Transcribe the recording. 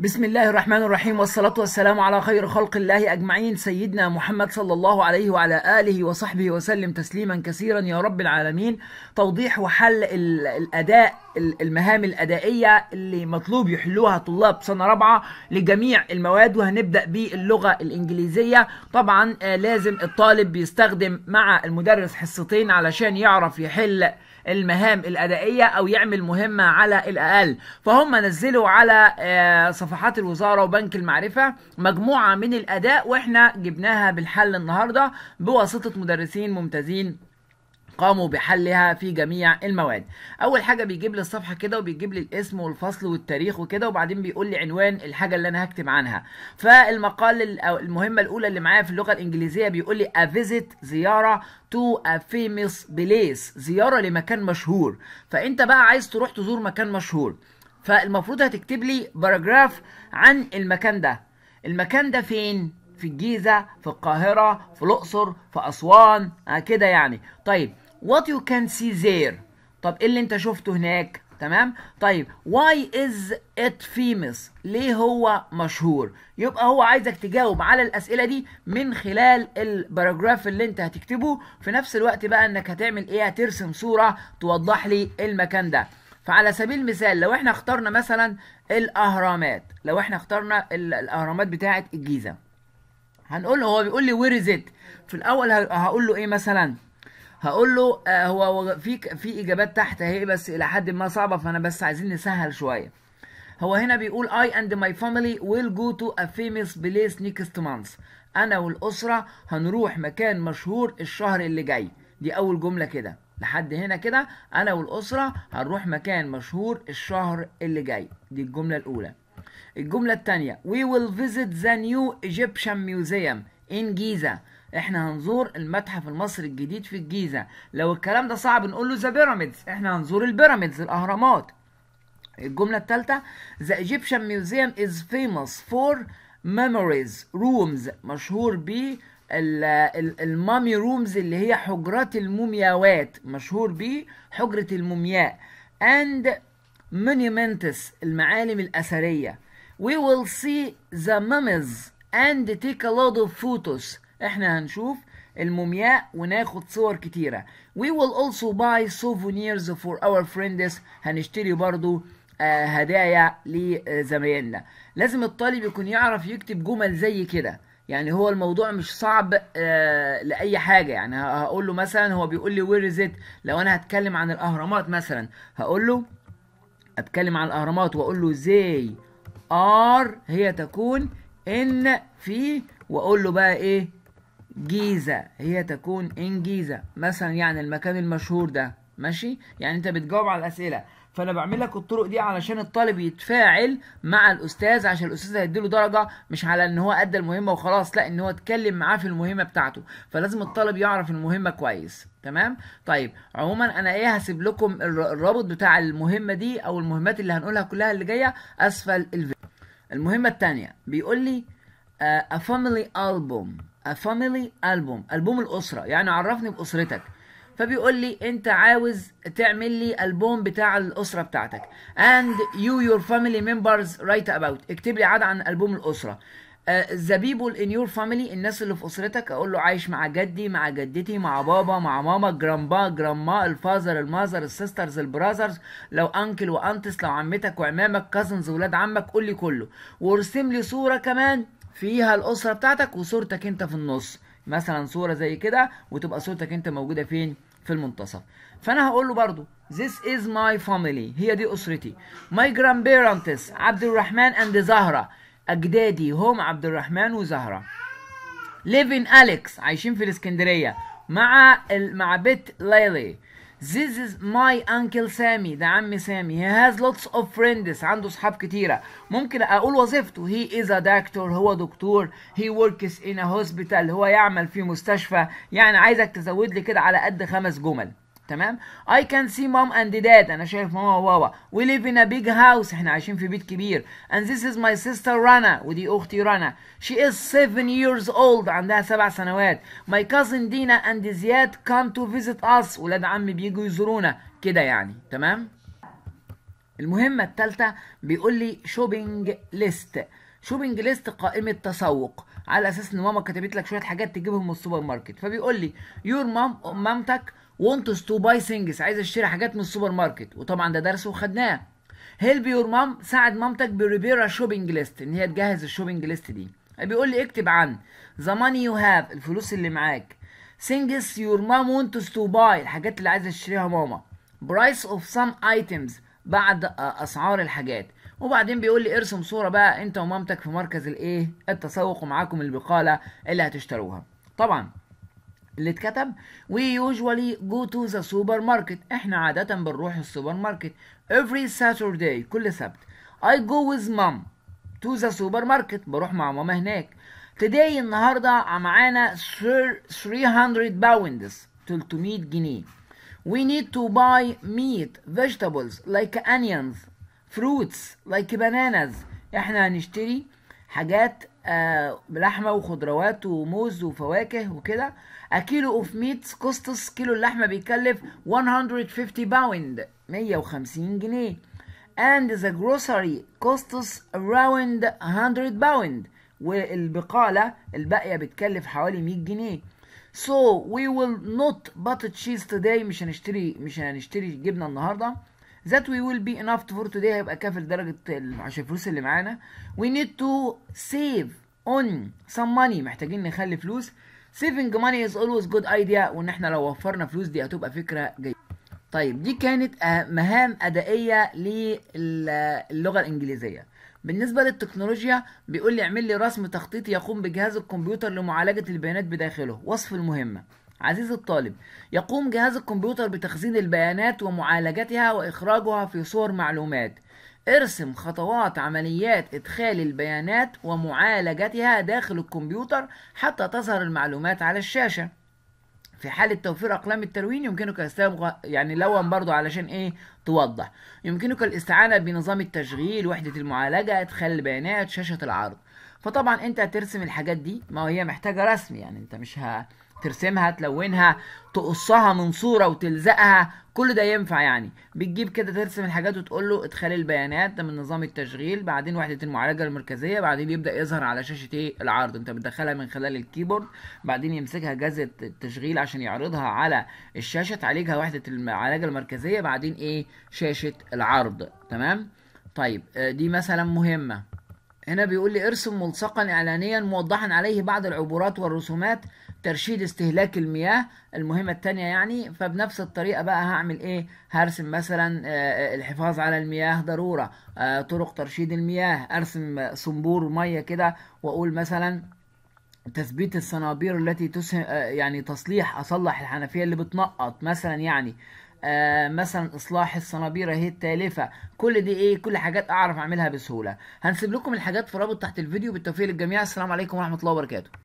بسم الله الرحمن الرحيم والصلاة والسلام على خير خلق الله أجمعين سيدنا محمد صلى الله عليه وعلى آله وصحبه وسلم تسليما كثيرا يا رب العالمين توضيح وحل الأداء المهام الأدائية اللي مطلوب يحلوها طلاب سنة رابعة لجميع المواد وهنبدأ باللغة الإنجليزية طبعا آه، لازم الطالب بيستخدم مع المدرس حصتين علشان يعرف يحل المهام الأدائية أو يعمل مهمة على الأقل فهم نزلوا على آه، صفحات الوزارة وبنك المعرفة مجموعة من الأداء وإحنا جبناها بالحل النهاردة بواسطة مدرسين ممتازين قاموا بحلها في جميع المواد اول حاجه بيجيب لي الصفحه كده وبيجيب لي الاسم والفصل والتاريخ وكده وبعدين بيقول لي عنوان الحاجه اللي انا هكتب عنها فالمقال المهمه الاولى اللي معايا في اللغه الانجليزيه بيقول لي a visit زياره to a famous place زياره لمكان مشهور فانت بقى عايز تروح تزور مكان مشهور فالمفروض هتكتب لي باراجراف عن المكان ده المكان ده فين في الجيزة في القاهرة في الأقصر في أسوان آه، كده يعني طيب what you can see there طب ايه اللي انت شفته هناك تمام طيب why is it famous ليه هو مشهور يبقى هو عايزك تجاوب على الاسئله دي من خلال الباراجراف اللي انت هتكتبه في نفس الوقت بقى انك هتعمل ايه هترسم صوره توضح لي المكان ده فعلى سبيل المثال لو احنا اخترنا مثلا الاهرامات لو احنا اخترنا الاهرامات بتاعه الجيزه هنقول له هو بيقول لي وير از ات في الاول هقول له ايه مثلا هقول له آه هو في في اجابات تحت اهي بس الى حد ما صعبه فانا بس عايزين نسهل شويه هو هنا بيقول I and my family will go to a famous place next month أنا والأسرة هنروح مكان مشهور الشهر اللي جاي دي أول جملة كده لحد هنا كده أنا والأسرة هنروح مكان مشهور الشهر اللي جاي دي الجملة الأولى الجملة الثانية We will visit the new Egyptian museum in Giza احنا هنزور المتحف المصري الجديد في الجيزة لو الكلام ده صعب نقول له ذا بيراميدز احنا هنزور البيراميدز الاهرامات الجملة الثالثة The Egyptian Museum is famous for memories rooms مشهور ب المامي رومز اللي هي حجرات المومياوات مشهور ب حجرة المومياء and مونيومنتس المعالم الأثرية we will see the mummies and take a lot of photos احنا هنشوف المومياء وناخد صور كتيرة we will also buy souvenirs for our friends هنشتري برضو آه، هدايا لزمايلنا لازم الطالب يكون يعرف يكتب جمل زي كده يعني هو الموضوع مش صعب آه، لاي حاجه يعني هقول له مثلا هو بيقول لي وير از لو انا هتكلم عن الاهرامات مثلا هقول له اتكلم عن الاهرامات واقول له زي ار هي تكون ان في واقول له بقى ايه جيزة هي تكون إن جيزة مثلا يعني المكان المشهور ده ماشي يعني أنت بتجاوب على الأسئلة فأنا بعمل لك الطرق دي علشان الطالب يتفاعل مع الأستاذ عشان الأستاذ هيديله درجة مش على إن هو أدى المهمة وخلاص لا إن هو اتكلم معاه في المهمة بتاعته فلازم الطالب يعرف المهمة كويس تمام طيب عموما انا ايه هسيب لكم الرابط بتاع المهمه دي او المهمات اللي هنقولها كلها اللي جايه اسفل الفيديو المهمه الثانيه بيقول لي ا آه، a family album فاميلي البوم البوم الاسره يعني عرفني باسرتك فبيقول لي انت عاوز تعمل لي البوم بتاع الاسره بتاعتك and you your family members write about اكتب لي عاد عن البوم الاسره ذا بيبول ان يور فاميلي الناس اللي في اسرتك اقول له عايش مع جدي مع جدتي مع بابا مع ماما جرامبا جرامما الفازر المازر السيسترز البراذرز لو انكل وانتس لو عمتك وعمامك كازنز ولاد عمك قول لي كله وارسم لي صوره كمان فيها الاسره بتاعتك وصورتك انت في النص مثلا صوره زي كده وتبقى صورتك انت موجوده فين في المنتصف فانا هقول له برضو This is my family هي دي أسرتي My grandparents عبد الرحمن and زهرة أجدادي هم عبد الرحمن وزهرة Living أليكس عايشين في الإسكندرية مع ال... مع بيت ليلي This is my uncle Sammy ده عم سامي he has lots of friends عنده صحاب كتيرة ممكن أقول وظيفته he is a doctor هو دكتور he works in a hospital هو يعمل في مستشفى يعني عايزك تزود لي كده على قد خمس جمل تمام I can see mom and dad انا شايف ماما وبابا we live in a big house احنا عايشين في بيت كبير and this is my sister Rana ودي اختي رنا she is 7 years old عندها سبع سنوات my cousin Dina and Ziad come to visit us ولاد عمي بيجوا يزورونا كده يعني تمام المهمة الثالثة بيقول لي شوبينج ليست شوبينج ليست قائمة تسوق على اساس ان ماما كتبت لك شوية حاجات تجيبهم من السوبر ماركت فبيقول لي يور مام مامتك wants to buy things عايز اشتري حاجات من السوبر ماركت وطبعا ده درس وخدناه هيلب يور مام ساعد مامتك a shopping ليست ان هي تجهز الشوبينج ليست دي بيقول لي اكتب عن ذا ماني يو هاف الفلوس اللي معاك things يور مام wants to buy الحاجات اللي عايزه تشتريها ماما برايس اوف سام items بعد آه، اسعار الحاجات وبعدين بيقول لي ارسم صوره بقى انت ومامتك في مركز الايه التسوق ومعاكم البقاله اللي هتشتروها طبعا اللي اتكتب we usually go to the supermarket احنا عادة بنروح السوبر ماركت every Saturday كل سبت I go with mom to the supermarket بروح مع ماما هناك today النهاردة معانا 300 pounds 300 جنيه we need to buy meat vegetables like onions fruits like bananas احنا هنشتري حاجات آه، لحمه وخضروات وموز وفواكه وكده كيلو اوف ميت كوستس كيلو اللحمه بيكلف 150 باوند 150 جنيه and the grocery costs around 100 باوند والبقالة الباقية بتكلف حوالي 100 جنيه so we will not butter cheese today مش هنشتري مش هنشتري جبنة النهاردة that we will be enough for today هيبقى كافي لدرجه عشان الفلوس اللي معانا we need to save on some money محتاجين نخلي فلوس saving money is always good idea وان احنا لو وفرنا فلوس دي هتبقى فكره جيده طيب دي كانت أه- مهام ادائيه للغه الانجليزيه بالنسبه للتكنولوجيا بيقول لي اعمل لي رسم تخطيطي يقوم بجهاز الكمبيوتر لمعالجه البيانات بداخله وصف المهمه عزيزي الطالب يقوم جهاز الكمبيوتر بتخزين البيانات ومعالجتها وإخراجها في صور معلومات ارسم خطوات عمليات إدخال البيانات ومعالجتها داخل الكمبيوتر حتى تظهر المعلومات على الشاشة في حالة توفير أقلام التلوين يمكنك استخدام يعني لون برضو علشان إيه توضح يمكنك الاستعانة بنظام التشغيل وحدة المعالجة إدخال البيانات شاشة العرض فطبعا أنت هترسم الحاجات دي ما هي محتاجة رسم يعني أنت مش ه... ترسمها تلونها تقصها من صورة وتلزقها كل ده ينفع يعني بتجيب كده ترسم الحاجات وتقول له ادخال البيانات ده من نظام التشغيل بعدين وحدة المعالجة المركزية بعدين يبدأ يظهر على شاشة ايه العرض انت بتدخلها من خلال الكيبورد بعدين يمسكها جهاز التشغيل عشان يعرضها على الشاشة تعالجها وحدة المعالجة المركزية بعدين ايه شاشة العرض تمام طيب آه، دي مثلا مهمة هنا بيقول لي ارسم ملصقا اعلانيا موضحا عليه بعض العبورات والرسومات ترشيد استهلاك المياه المهمه الثانيه يعني فبنفس الطريقه بقى هعمل ايه هرسم مثلا آه، آه، الحفاظ على المياه ضروره آه، طرق ترشيد المياه ارسم صنبور ميه كده واقول مثلا تثبيت الصنابير التي تسهم يعني تصليح اصلح الحنفيه اللي بتنقط مثلا يعني آه، مثلا اصلاح الصنابير اهي التالفه كل دي ايه كل حاجات اعرف اعملها بسهوله هنسيب لكم الحاجات في رابط تحت الفيديو بالتوفيق للجميع السلام عليكم ورحمه الله وبركاته